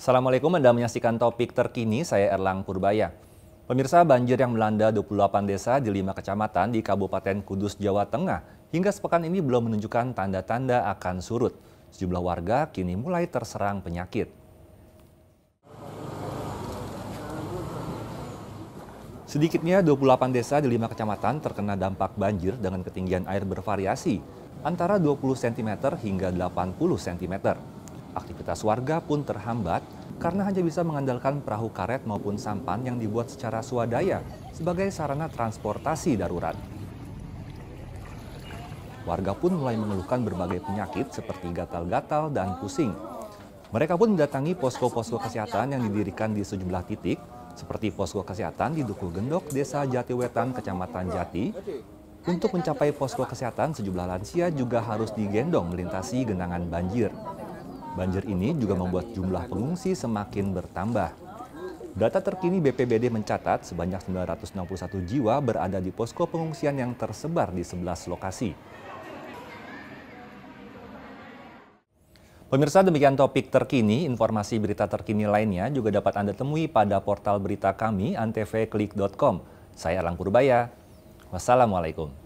Assalamualaikum, Anda menyaksikan topik terkini, saya Erlang Purbaya. Pemirsa, banjir yang melanda 28 desa di 5 kecamatan di Kabupaten Kudus, Jawa Tengah, hingga sepekan ini belum menunjukkan tanda-tanda akan surut. Sejumlah warga kini mulai terserang penyakit. Sedikitnya 28 desa di 5 kecamatan terkena dampak banjir dengan ketinggian air bervariasi antara 20 cm hingga 80 cm. Aktivitas warga pun terhambat karena hanya bisa mengandalkan perahu karet maupun sampan yang dibuat secara swadaya sebagai sarana transportasi darurat. Warga pun mulai mengeluhkan berbagai penyakit seperti gatal-gatal dan pusing. Mereka pun mendatangi posko-posko kesehatan yang didirikan di sejumlah titik, seperti posko kesehatan di Dukuh Gendok, Desa Jatiwetan, Kecamatan Jati. Untuk mencapai posko kesehatan, sejumlah lansia juga harus digendong melintasi genangan banjir. Banjir ini juga membuat jumlah pengungsi semakin bertambah. Data terkini BPBD mencatat sebanyak 961 jiwa berada di posko pengungsian yang tersebar di 11 lokasi. Pemirsa demikian topik terkini, informasi berita terkini lainnya juga dapat Anda temui pada portal berita kami antvklik.com. Saya Erlang Purbaya, wassalamualaikum.